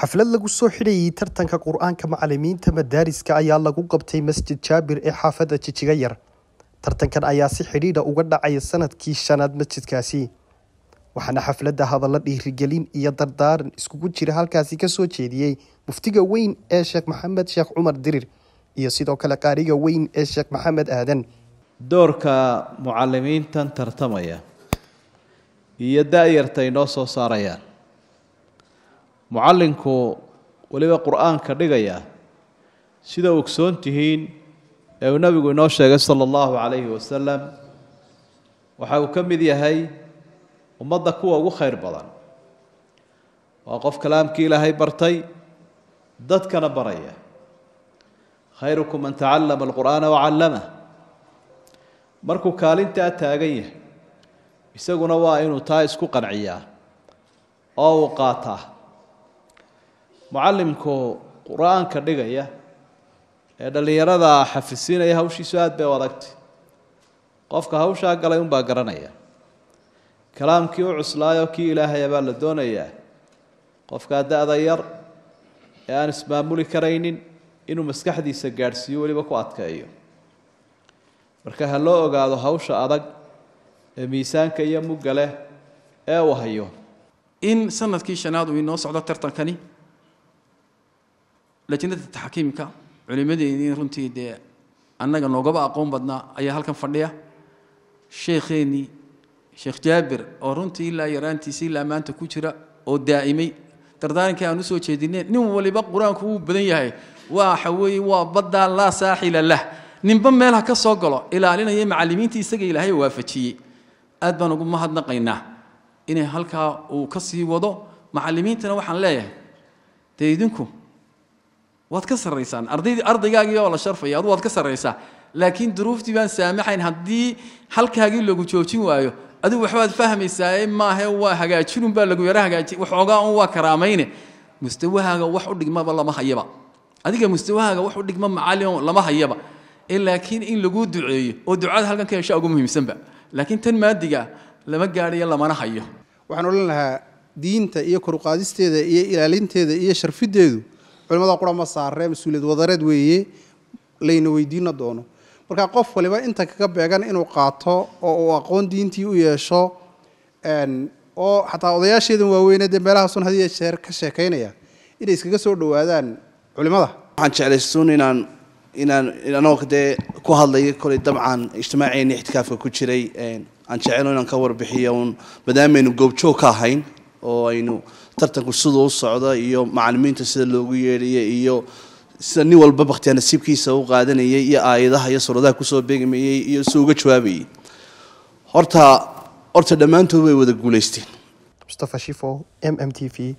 xaflad lagu soo xidhayay tartanka qur-aanka macalimiinta madaariska ayaa lagu qabtay masjid jaabir ee xaafadda jijiga yar tartankan ayaa si xidhiidha uga dhacaya sanadkii shanaad masjidkaasi waxaana xafladda hadalla dhiirigelin iyo dardaaran iskugu jira halkaasi ka soo jeediyey muftiga weyn ee sheekh maxamed sheekh cumar dirir iyo sidoo kale qaariga weyn ee sheekh maxamed aadan doorka mucallimiintan tartamaya iyo da-yarta inoo soo saarayaan mucallinku weliba qur'aanka dhigaya sida ogsoon tihiin ee uu nebigu inoo sheegay sala allahu calayhi wasalam waxa uu ka mid yahay ummadda kuwa ugu khayr badan waa qof kalaamkii ilaahay bartay dadkana baraya khayruku man tacallama alqur'aana wacallamah markuu kaalintaa taagan yahay isaguna waa inuu taa isku qanciyaa oo uu qaataa mucallimku qur-aanka dhigaya ee dhallinyarada xafisiinaya hawshiisu aad bay u adagtay qofka hawshaa galay unbaa garanaya kalaamkii u cuslaayo kii ilaahaya baa la doonayaa qofkaa da-da yar ee aan ismaamuli karaynin inuu maskaxdiisa gaadhsiiyo weliba ku adkaeeyo marka ha loo ogaado hawsha adag ee miisaanka iyo mugga leh ee uu hayo in sanadkii shanaad uu inoo socdo tartankani lajnada taxkiimka culimadeennii runtii dee annaga noogaba aqoon badnaa ayaa halkan fadhiya sheekheenii sheekh jaabir oo runtii ilaa yaraantiisa ilaa maanta ku jira oo daa'imay dardaarankai aan usoo jeedinay nin waliba qur-aanku wuu badan yahay waxa weeye waa baddaa laa saaxila lah ninba meel ha ka soo galo ilaalinaya macallimiinta isaga ilaahay waafajiyey aad baan ugu mahadnaqaynaa inay halkaa uu ka sii wado macalimiintana waxaan leeyahay dee idinku waad ka saraysaan ardaydii ardaygaagii oo la sharfaya adu waad ka sarraysaa laakiin duruuftii baan saamaxayn haddii halkaagii lagu joojin waayo adigu waxbaad fahmaysaae maahe waa hagaajinun baa lagu yaro hagaaji waxoogaa un waa karaamayne mustawahaaga wax u dhigmaba lama hayaba adiga mustawahaaga wax u dhigma macalimo lama hayaba eh, laakiin in laguu duceeyo oo ducada halkan ka hesha ugu muhiimsanba laakiin tan maadiga lama gaadhayo lamana hayo waxaan odhan lahaa diinta iyo koruqaadisteeda iyo ilaalinteeda iyo sharfideedu culimada qura ma mas-uuliyad wadareed weeye layna weydiino doono marka qof waliba inta kaga beegan inuu qaato oo uu aqoon diintii u yeesho oo xataa odayaasheedan waaweyneedee meelahaasun hadiya jeer ka sheekaynaya inay iskaga soo dhowaadaan culimada waxaan jeclaysuun inaan inaan anoo dee ku hadlayo kolay dabcan ijtimaaceeni ixtikaafka ku jiray aan jecelo inaan ka warbixiyo un maadaama goobjoog ka ahayn oo aynu tartanku siduu u socda iyo macalimiinta sida loogu yeedhaya iyo sida nin walba bakhtiyaa nasiibkiisa u qaadanayay iyo aayadaha iyo suuradaha kusoo beegmayey iyo si uga jawaabayey horta horta dhammaantood way wada guulaysteen mustafa shifo m m t v